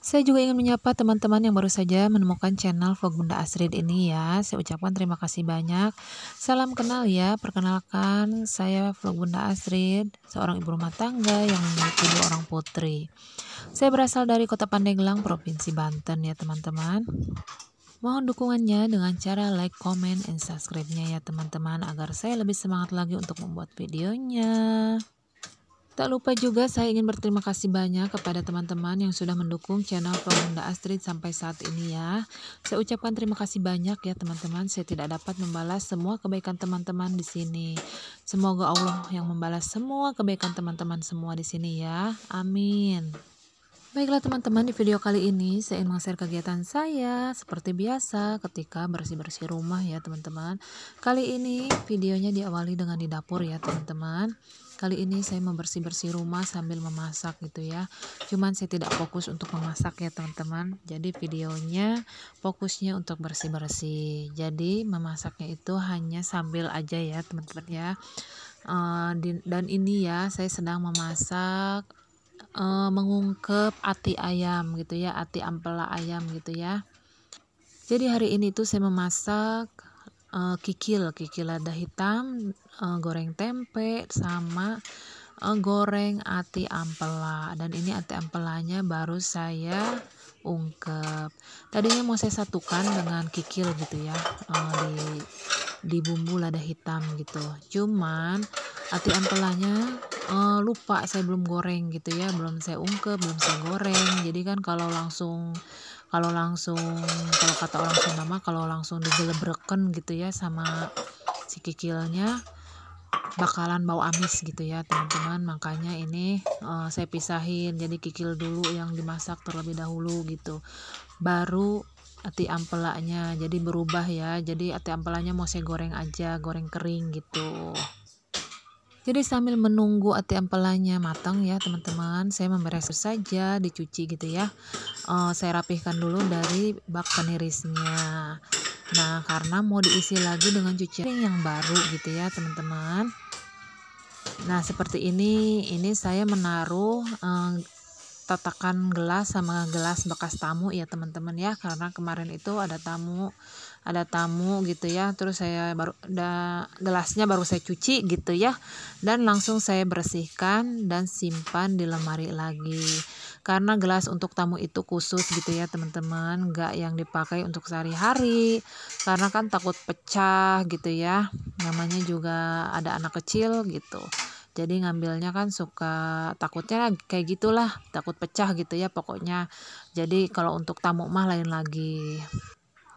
saya juga ingin menyapa teman-teman yang baru saja menemukan channel vlog Bunda Astrid ini ya. Saya ucapkan terima kasih banyak. Salam kenal ya. Perkenalkan, saya vlog Bunda Astrid, seorang ibu rumah tangga yang memiliki dua orang putri. Saya berasal dari Kota Pandeglang, Provinsi Banten ya teman-teman. Mohon dukungannya dengan cara like, comment, and subscribe-nya ya teman-teman agar saya lebih semangat lagi untuk membuat videonya. Tak lupa juga saya ingin berterima kasih banyak kepada teman-teman yang sudah mendukung channel Pemunda Astrid sampai saat ini ya. Saya ucapkan terima kasih banyak ya teman-teman. Saya tidak dapat membalas semua kebaikan teman-teman di sini. Semoga Allah yang membalas semua kebaikan teman-teman semua di sini ya. Amin. Baiklah teman-teman, di video kali ini saya ingin meng-share kegiatan saya seperti biasa ketika bersih-bersih rumah ya teman-teman. Kali ini videonya diawali dengan di dapur ya teman-teman. Kali ini saya membersih-bersih rumah sambil memasak gitu ya. Cuman saya tidak fokus untuk memasak ya teman-teman. Jadi videonya fokusnya untuk bersih-bersih. Jadi memasaknya itu hanya sambil aja ya teman-teman ya. Uh, di, dan ini ya saya sedang memasak e, mengungkep ati ayam gitu ya, ati ampela ayam gitu ya. Jadi hari ini tuh saya memasak e, kikil, kikil lada hitam, e, goreng tempe sama e, goreng ati ampela. Dan ini ati ampelanya baru saya ungkep. Tadinya mau saya satukan dengan kikil gitu ya e, di di bumbu lada hitam gitu. Cuman ati ampelanya uh, eh, lupa saya belum goreng gitu ya belum saya ungkep belum saya goreng jadi kan kalau langsung kalau langsung kalau kata orang Sunda kalau langsung digelebreken gitu ya sama si kikilnya bakalan bau amis gitu ya teman-teman makanya ini uh, saya pisahin jadi kikil dulu yang dimasak terlebih dahulu gitu baru ati ampelanya jadi berubah ya jadi ati ampelanya mau saya goreng aja goreng kering gitu jadi sambil menunggu ati ampelannya matang ya teman-teman, saya memberes saja dicuci gitu ya. Uh, saya rapihkan dulu dari bak penirisnya. Nah karena mau diisi lagi dengan cucian yang baru gitu ya teman-teman. Nah seperti ini, ini saya menaruh uh, tatakan gelas sama gelas bekas tamu ya teman-teman ya karena kemarin itu ada tamu ada tamu gitu ya terus saya baru da, gelasnya baru saya cuci gitu ya dan langsung saya bersihkan dan simpan di lemari lagi karena gelas untuk tamu itu khusus gitu ya teman-teman nggak yang dipakai untuk sehari-hari karena kan takut pecah gitu ya namanya juga ada anak kecil gitu jadi ngambilnya kan suka takutnya kayak gitulah takut pecah gitu ya pokoknya jadi kalau untuk tamu mah lain lagi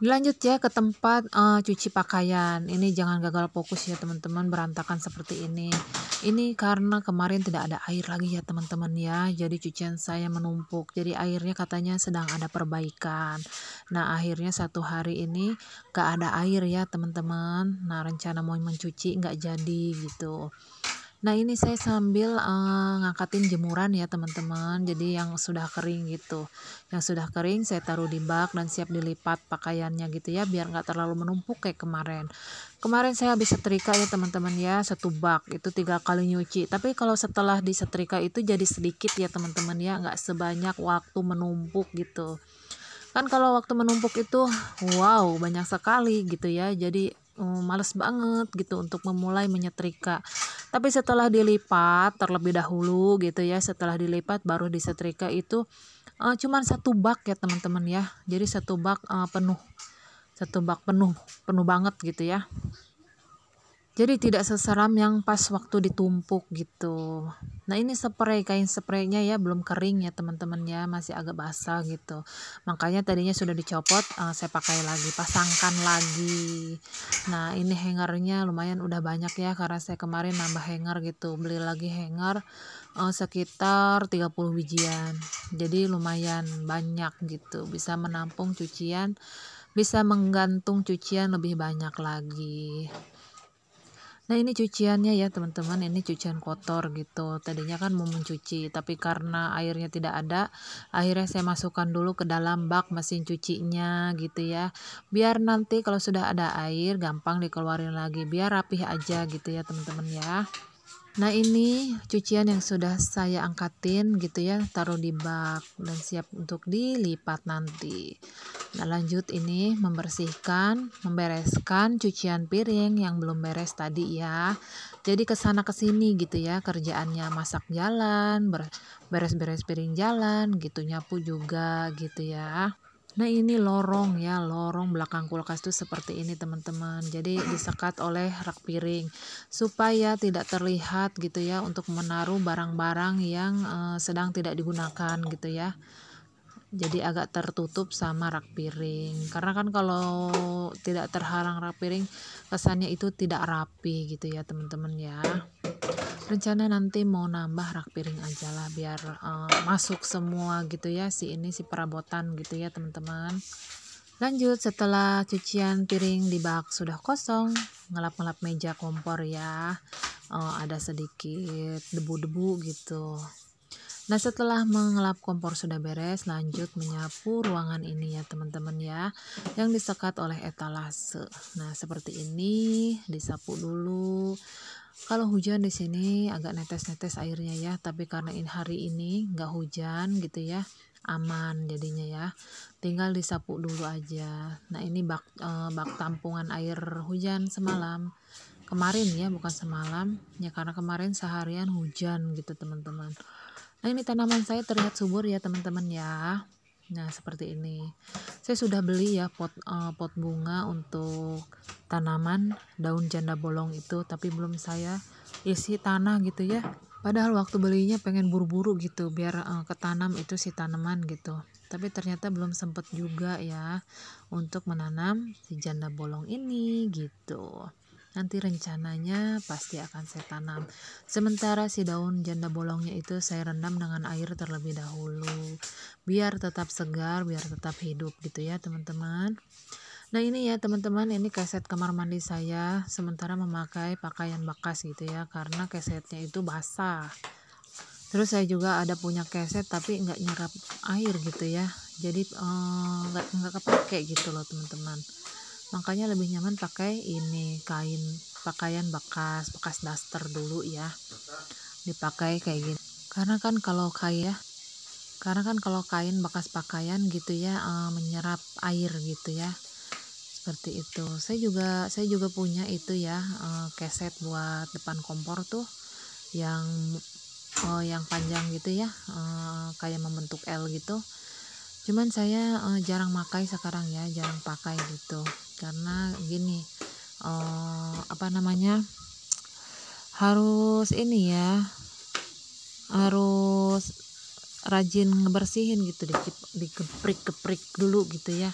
Lanjut ya ke tempat uh, cuci pakaian. Ini jangan gagal fokus ya teman-teman berantakan seperti ini. Ini karena kemarin tidak ada air lagi ya teman-teman ya. Jadi cucian saya menumpuk. Jadi airnya katanya sedang ada perbaikan. Nah akhirnya satu hari ini gak ada air ya teman-teman. Nah rencana mau mencuci nggak jadi gitu. Nah ini saya sambil uh, ngangkatin jemuran ya teman-teman. Jadi yang sudah kering gitu, yang sudah kering saya taruh di bak dan siap dilipat pakaiannya gitu ya, biar nggak terlalu menumpuk kayak kemarin. Kemarin saya habis setrika ya teman-teman ya, satu bak itu tiga kali nyuci. Tapi kalau setelah disetrika itu jadi sedikit ya teman-teman ya, nggak sebanyak waktu menumpuk gitu. Kan kalau waktu menumpuk itu wow banyak sekali gitu ya. Jadi um, males banget gitu untuk memulai menyetrika. Tapi setelah dilipat terlebih dahulu gitu ya, setelah dilipat baru disetrika itu uh, cuman satu bak ya teman-teman ya. Jadi satu bak uh, penuh. Satu bak penuh, penuh banget gitu ya jadi tidak seseram yang pas waktu ditumpuk gitu nah ini spray kain spraynya ya belum kering ya teman-teman ya masih agak basah gitu makanya tadinya sudah dicopot uh, saya pakai lagi pasangkan lagi nah ini hangernya lumayan udah banyak ya karena saya kemarin nambah hanger gitu beli lagi hanger uh, sekitar 30 bijian jadi lumayan banyak gitu bisa menampung cucian bisa menggantung cucian lebih banyak lagi Nah ini cuciannya ya teman-teman ini cucian kotor gitu tadinya kan mau mencuci tapi karena airnya tidak ada akhirnya saya masukkan dulu ke dalam bak mesin cucinya gitu ya biar nanti kalau sudah ada air gampang dikeluarin lagi biar rapih aja gitu ya teman-teman ya Nah ini cucian yang sudah saya angkatin gitu ya taruh di bak dan siap untuk dilipat nanti Nah lanjut ini membersihkan membereskan cucian piring yang belum beres tadi ya Jadi kesana kesini gitu ya kerjaannya masak jalan beres-beres piring jalan gitu nyapu juga gitu ya Nah ini lorong ya, lorong belakang kulkas itu seperti ini teman-teman. Jadi disekat oleh rak piring supaya tidak terlihat gitu ya untuk menaruh barang-barang yang eh, sedang tidak digunakan gitu ya. Jadi agak tertutup sama rak piring. Karena kan kalau tidak terhalang rak piring kesannya itu tidak rapi gitu ya teman-teman ya rencana nanti mau nambah rak piring aja lah biar uh, masuk semua gitu ya si ini si perabotan gitu ya teman-teman lanjut setelah cucian piring di bak sudah kosong ngelap-ngelap meja kompor ya uh, ada sedikit debu-debu gitu Nah setelah mengelap kompor sudah beres, lanjut menyapu ruangan ini ya teman-teman ya, yang disekat oleh etalase. Nah seperti ini disapu dulu. Kalau hujan di sini agak netes-netes airnya ya, tapi karena ini hari ini nggak hujan gitu ya, aman jadinya ya. Tinggal disapu dulu aja. Nah ini bak eh, bak tampungan air hujan semalam kemarin ya bukan semalam ya karena kemarin seharian hujan gitu teman-teman Nah ini tanaman saya terlihat subur ya teman-teman ya. Nah seperti ini. Saya sudah beli ya pot uh, pot bunga untuk tanaman daun janda bolong itu, tapi belum saya isi tanah gitu ya. Padahal waktu belinya pengen buru-buru gitu biar uh, ketanam itu si tanaman gitu. Tapi ternyata belum sempet juga ya untuk menanam si janda bolong ini gitu nanti rencananya pasti akan saya tanam. Sementara si daun janda bolongnya itu saya rendam dengan air terlebih dahulu biar tetap segar, biar tetap hidup gitu ya, teman-teman. Nah, ini ya teman-teman, ini keset kamar mandi saya sementara memakai pakaian bekas gitu ya karena kesetnya itu basah. Terus saya juga ada punya keset tapi nggak nyerap air gitu ya. Jadi eh, nggak eh, kepake gitu loh, teman-teman makanya lebih nyaman pakai ini kain pakaian bekas bekas daster dulu ya dipakai kayak gini karena kan kalau kain ya, karena kan kalau kain bekas pakaian gitu ya e, menyerap air gitu ya seperti itu saya juga saya juga punya itu ya e, keset buat depan kompor tuh yang e, yang panjang gitu ya e, kayak membentuk L gitu cuman saya uh, jarang makai sekarang ya jarang pakai gitu karena gini uh, apa namanya harus ini ya harus rajin ngebersihin gitu dikeprik-keprik dulu gitu ya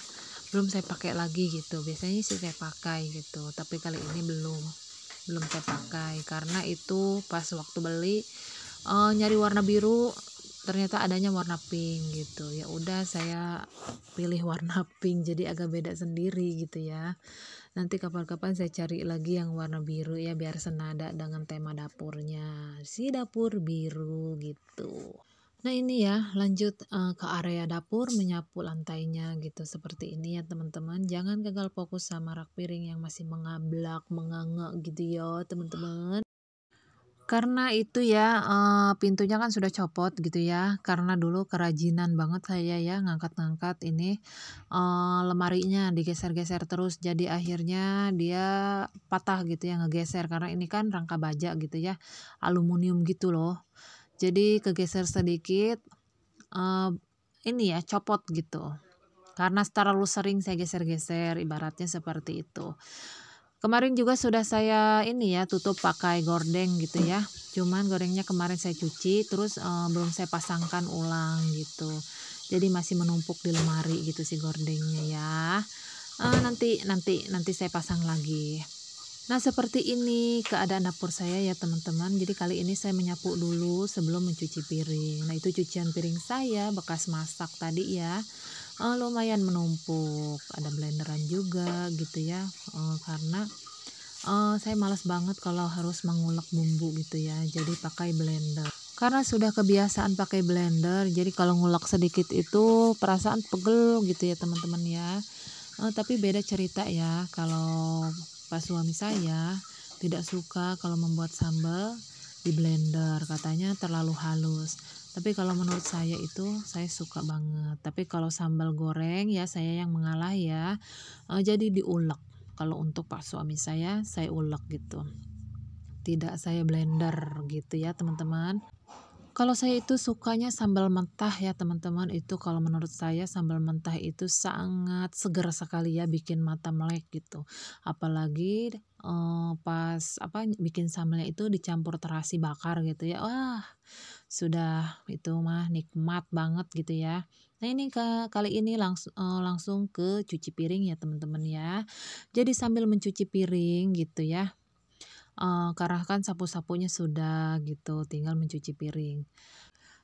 belum saya pakai lagi gitu biasanya sih saya pakai gitu tapi kali ini belum belum saya pakai karena itu pas waktu beli uh, nyari warna biru ternyata adanya warna pink gitu ya udah saya pilih warna pink jadi agak beda sendiri gitu ya nanti kapan-kapan saya cari lagi yang warna biru ya biar senada dengan tema dapurnya si dapur biru gitu nah ini ya lanjut uh, ke area dapur menyapu lantainya gitu seperti ini ya teman-teman jangan gagal fokus sama rak piring yang masih mengablak menganga gitu ya teman-teman karena itu ya pintunya kan sudah copot gitu ya. Karena dulu kerajinan banget saya ya ngangkat-ngangkat ini lemari nya digeser-geser terus jadi akhirnya dia patah gitu ya ngegeser karena ini kan rangka baja gitu ya. Aluminium gitu loh. Jadi kegeser sedikit ini ya copot gitu. Karena terlalu sering saya geser-geser ibaratnya seperti itu. Kemarin juga sudah saya ini ya tutup pakai gorden gitu ya. Cuman gorengnya kemarin saya cuci terus e, belum saya pasangkan ulang gitu. Jadi masih menumpuk di lemari gitu sih gordengnya ya. E, nanti nanti nanti saya pasang lagi. Nah seperti ini keadaan dapur saya ya teman-teman. Jadi kali ini saya menyapu dulu sebelum mencuci piring. Nah itu cucian piring saya bekas masak tadi ya uh, lumayan menumpuk ada blenderan juga gitu ya uh, karena uh, saya malas banget kalau harus mengulek bumbu gitu ya jadi pakai blender karena sudah kebiasaan pakai blender jadi kalau ngulek sedikit itu perasaan pegel gitu ya teman-teman ya uh, tapi beda cerita ya kalau pas suami saya tidak suka kalau membuat sambal di blender katanya terlalu halus tapi kalau menurut saya itu saya suka banget tapi kalau sambal goreng ya saya yang mengalah ya eh, jadi diulek kalau untuk pak suami saya saya ulek gitu tidak saya blender gitu ya teman-teman kalau saya itu sukanya sambal mentah ya teman-teman itu kalau menurut saya sambal mentah itu sangat seger sekali ya bikin mata melek gitu apalagi uh, pas apa, bikin sambalnya itu dicampur terasi bakar gitu ya. Wah, sudah itu mah nikmat banget gitu ya. Nah ini ke kali ini langs uh, langsung ke cuci piring ya teman-teman ya. Jadi sambil mencuci piring gitu ya, uh, eh, karena kan sapu-sapunya sudah gitu, tinggal mencuci piring.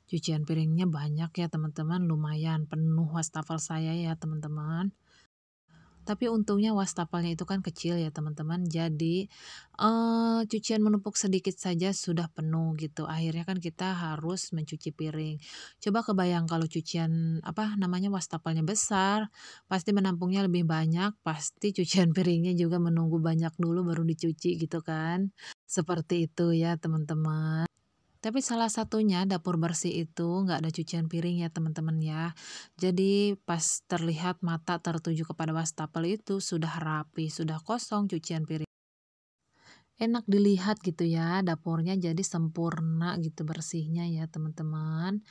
Cucian piringnya banyak ya teman-teman, lumayan penuh wastafel saya ya teman-teman. Tapi untungnya wastafelnya itu kan kecil ya teman-teman. Jadi uh, cucian menumpuk sedikit saja sudah penuh gitu. Akhirnya kan kita harus mencuci piring. Coba kebayang kalau cucian apa namanya wastafelnya besar, pasti menampungnya lebih banyak, pasti cucian piringnya juga menunggu banyak dulu baru dicuci gitu kan. Seperti itu ya teman-teman. Tapi salah satunya dapur bersih itu nggak ada cucian piring ya teman-teman ya. Jadi pas terlihat mata tertuju kepada wastafel itu sudah rapi, sudah kosong cucian piring enak dilihat gitu ya dapurnya jadi sempurna gitu bersihnya ya teman-teman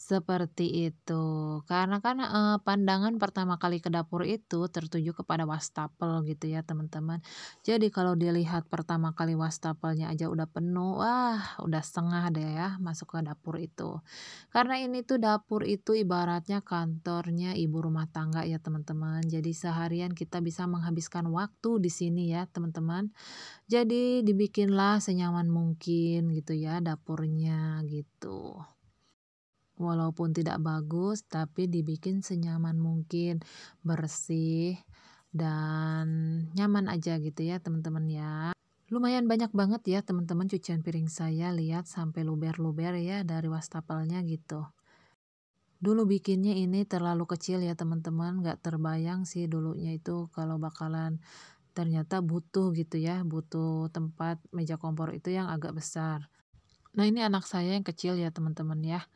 seperti itu. Karena kan eh, pandangan pertama kali ke dapur itu tertuju kepada wastafel gitu ya, teman-teman. Jadi kalau dilihat pertama kali wastafelnya aja udah penuh, wah, udah setengah deh ya masuk ke dapur itu. Karena ini tuh dapur itu ibaratnya kantornya ibu rumah tangga ya, teman-teman. Jadi seharian kita bisa menghabiskan waktu di sini ya, teman-teman. Jadi dibikinlah senyaman mungkin gitu ya dapurnya gitu walaupun tidak bagus tapi dibikin senyaman mungkin bersih dan nyaman aja gitu ya teman-teman ya lumayan banyak banget ya teman-teman cucian piring saya lihat sampai luber-luber ya dari wastafelnya gitu Dulu bikinnya ini terlalu kecil ya teman-teman, nggak terbayang sih dulunya itu kalau bakalan ternyata butuh gitu ya, butuh tempat meja kompor itu yang agak besar. Nah ini anak saya yang kecil ya teman-teman ya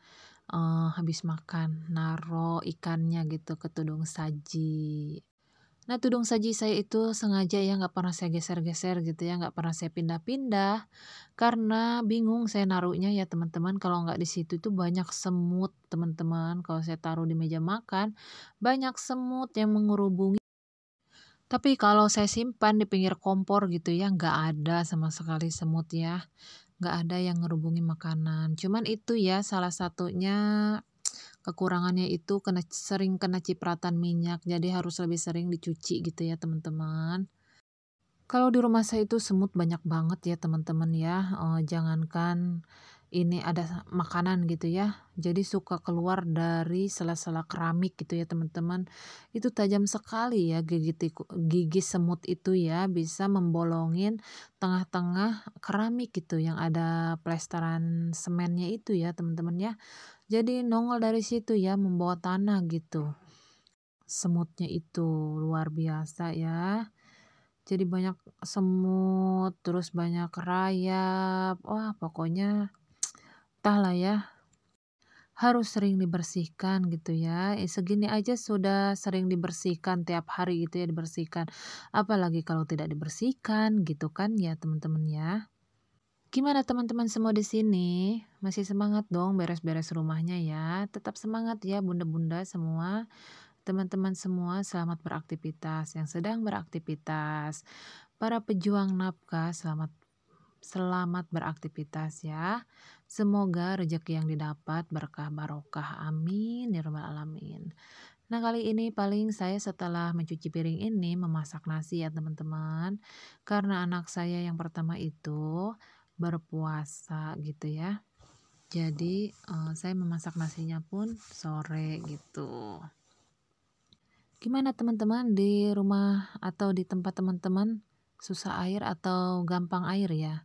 uh, habis makan naro ikannya gitu ke tudung saji Nah tudung saji saya itu sengaja ya nggak pernah saya geser-geser gitu ya nggak pernah saya pindah-pindah karena bingung saya naruhnya ya teman-teman kalau nggak di situ itu banyak semut teman-teman kalau saya taruh di meja makan banyak semut yang mengurubungi tapi kalau saya simpan di pinggir kompor gitu ya nggak ada sama sekali semut ya nggak ada yang ngerubungi makanan. Cuman itu ya salah satunya kekurangannya itu kena sering kena cipratan minyak jadi harus lebih sering dicuci gitu ya teman-teman. Kalau di rumah saya itu semut banyak banget ya teman-teman ya. Oh, jangankan ini ada makanan gitu ya jadi suka keluar dari sela-sela keramik gitu ya teman-teman itu tajam sekali ya gigi tiku, gigi semut itu ya bisa membolongin tengah-tengah keramik gitu yang ada plesteran semennya itu ya teman-teman ya jadi nongol dari situ ya membawa tanah gitu semutnya itu luar biasa ya jadi banyak semut terus banyak rayap wah pokoknya getah lah ya harus sering dibersihkan gitu ya. Eh, segini aja sudah sering dibersihkan tiap hari gitu ya dibersihkan. Apalagi kalau tidak dibersihkan gitu kan ya teman-teman ya. Gimana teman-teman semua di sini? Masih semangat dong beres-beres rumahnya ya. Tetap semangat ya bunda-bunda semua. Teman-teman semua selamat beraktivitas yang sedang beraktivitas. Para pejuang nafkah selamat selamat beraktivitas ya. Semoga rejeki yang didapat berkah barokah. Amin. Ya Alamin. Nah kali ini paling saya setelah mencuci piring ini memasak nasi ya teman-teman. Karena anak saya yang pertama itu berpuasa gitu ya. Jadi uh, saya memasak nasinya pun sore gitu. Gimana teman-teman di rumah atau di tempat teman-teman susah air atau gampang air ya?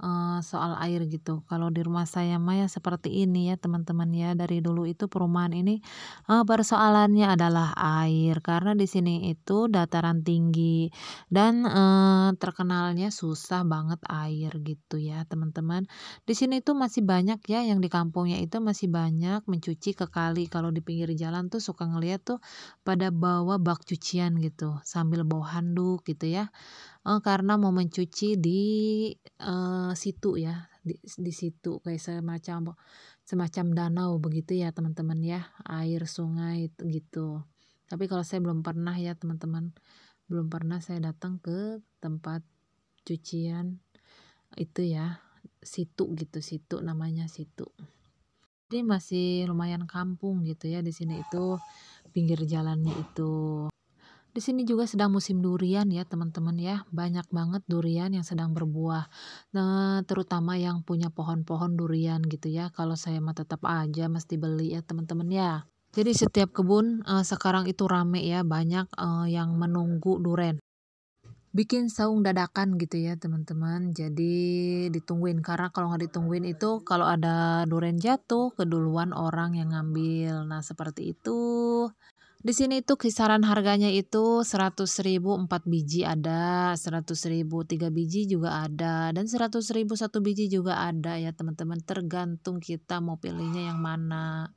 uh, soal air gitu. Kalau di rumah saya Maya seperti ini ya teman-teman ya dari dulu itu perumahan ini uh, persoalannya adalah air karena di sini itu dataran tinggi dan uh, terkenalnya susah banget air gitu ya teman-teman. Di sini itu masih banyak ya yang di kampungnya itu masih banyak mencuci ke kali. Kalau di pinggir jalan tuh suka ngeliat tuh pada bawa bak cucian gitu sambil bawa handuk gitu ya uh, karena mau mencuci di uh, situ ya di, di situ kayak semacam semacam danau begitu ya teman-teman ya air sungai gitu tapi kalau saya belum pernah ya teman-teman belum pernah saya datang ke tempat cucian itu ya situ gitu situ namanya situ jadi masih lumayan kampung gitu ya di sini itu pinggir jalannya itu di sini juga sedang musim durian ya teman-teman ya. Banyak banget durian yang sedang berbuah. Nah, terutama yang punya pohon-pohon durian gitu ya. Kalau saya mah tetap aja mesti beli ya teman-teman ya. Jadi setiap kebun uh, sekarang itu rame ya, banyak uh, yang menunggu durian. bikin saung dadakan gitu ya teman-teman jadi ditungguin karena kalau nggak ditungguin itu kalau ada durian jatuh keduluan orang yang ngambil nah seperti itu di sini itu kisaran harganya itu 100.000 4 biji ada, 100.000 3 biji juga ada dan 100.000 1 biji juga ada ya teman-teman, tergantung kita mau pilihnya yang mana.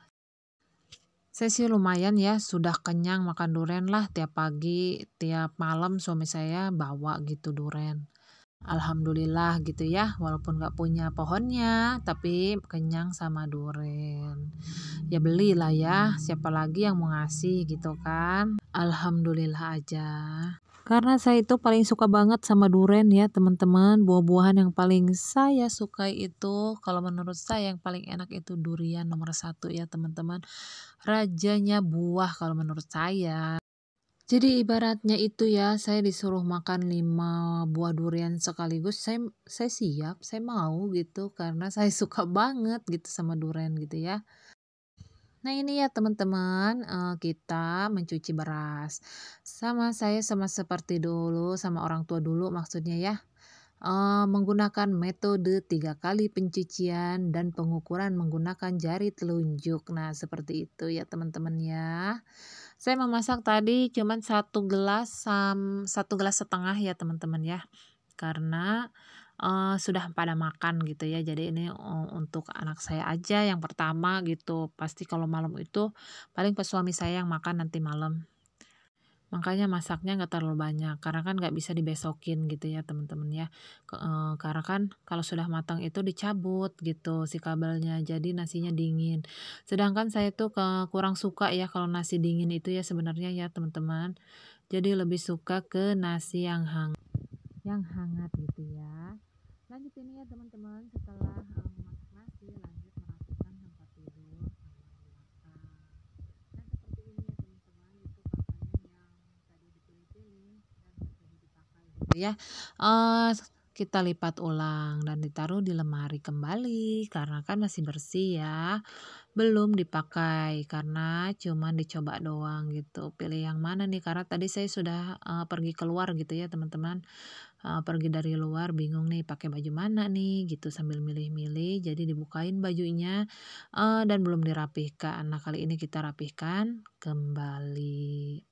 Saya sih lumayan ya, sudah kenyang makan duren lah tiap pagi, tiap malam suami saya bawa gitu duren. Alhamdulillah gitu ya walaupun nggak punya pohonnya tapi kenyang sama durian ya belilah ya siapa lagi yang mau ngasih gitu kan Alhamdulillah aja karena saya itu paling suka banget sama durian ya teman-teman buah-buahan yang paling saya suka itu kalau menurut saya yang paling enak itu durian nomor satu ya teman-teman rajanya buah kalau menurut saya jadi ibaratnya itu ya, saya disuruh makan 5 buah durian sekaligus, saya saya siap, saya mau gitu karena saya suka banget gitu sama durian gitu ya. Nah ini ya teman-teman, eh, kita mencuci beras. Sama saya sama seperti dulu, sama orang tua dulu maksudnya ya. Eh, menggunakan metode tiga kali pencucian dan pengukuran menggunakan jari telunjuk. Nah seperti itu ya teman-teman ya. Saya memasak tadi cuma satu gelas sam satu gelas setengah ya teman-teman ya. Karena uh, sudah pada makan gitu ya. Jadi ini uh, untuk anak saya aja yang pertama gitu. Pasti kalau malam itu paling pas suami saya yang makan nanti malam makanya masaknya nggak terlalu banyak karena kan nggak bisa dibesokin gitu ya teman-teman ya e, karena kan kalau sudah matang itu dicabut gitu si kabelnya jadi nasinya dingin sedangkan saya tuh ke, kurang suka ya kalau nasi dingin itu ya sebenarnya ya teman-teman jadi lebih suka ke nasi yang hang yang hangat gitu ya lanjut ini ya teman-teman setelah eh, ya. Uh, kita lipat ulang dan ditaruh di lemari kembali karena kan masih bersih ya. Belum dipakai karena cuman dicoba doang gitu. Pilih yang mana nih karena tadi saya sudah uh, pergi keluar gitu ya teman-teman. Uh, pergi dari luar bingung nih pakai baju mana nih gitu sambil milih-milih. Jadi dibukain bajunya uh, dan belum dirapihkan. Nah, kali ini kita rapihkan kembali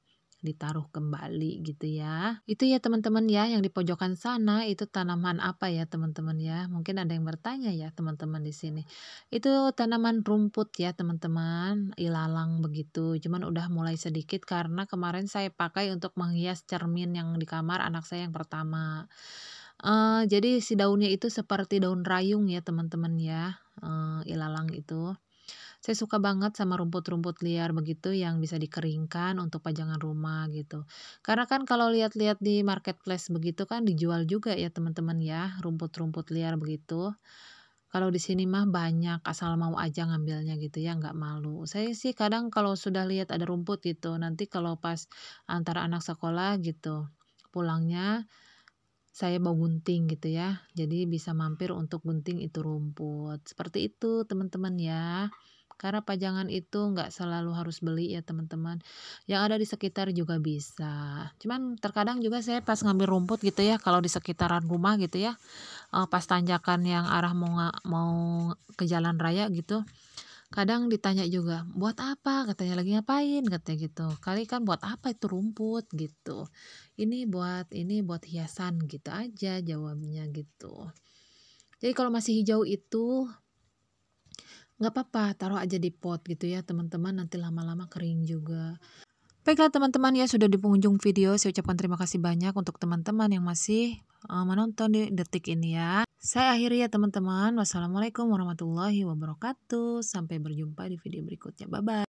ditaruh kembali gitu ya. Itu ya teman-teman ya yang di pojokan sana itu tanaman apa ya teman-teman ya? Mungkin ada yang bertanya ya teman-teman di sini. Itu tanaman rumput ya teman-teman, ilalang begitu. Cuman udah mulai sedikit karena kemarin saya pakai untuk menghias cermin yang di kamar anak saya yang pertama. Uh, jadi si daunnya itu seperti daun rayung ya teman-teman ya, uh, ilalang itu. Saya suka banget sama rumput-rumput liar begitu yang bisa dikeringkan untuk pajangan rumah gitu. Karena kan kalau lihat-lihat di marketplace begitu kan dijual juga ya teman-teman ya rumput-rumput liar begitu. Kalau di sini mah banyak asal mau aja ngambilnya gitu ya nggak malu. Saya sih kadang kalau sudah lihat ada rumput gitu nanti kalau pas antara anak sekolah gitu pulangnya saya mau gunting gitu ya. Jadi bisa mampir untuk gunting itu rumput. Seperti itu teman-teman ya. Karena pajangan itu nggak selalu harus beli ya teman-teman. Yang ada di sekitar juga bisa. Cuman terkadang juga saya pas ngambil rumput gitu ya, kalau di sekitaran rumah gitu ya, eh, pas tanjakan yang arah mau mau ke jalan raya gitu, kadang ditanya juga buat apa katanya lagi ngapain katanya gitu kali kan buat apa itu rumput gitu ini buat ini buat hiasan gitu aja jawabnya gitu jadi kalau masih hijau itu nggak apa-apa taruh aja di pot gitu ya teman-teman nanti lama-lama kering juga Baiklah teman-teman ya sudah di pengunjung video saya ucapkan terima kasih banyak untuk teman-teman yang masih eh, menonton di detik ini ya. Saya akhiri ya teman-teman. Wassalamualaikum warahmatullahi wabarakatuh. Sampai berjumpa di video berikutnya. Bye-bye.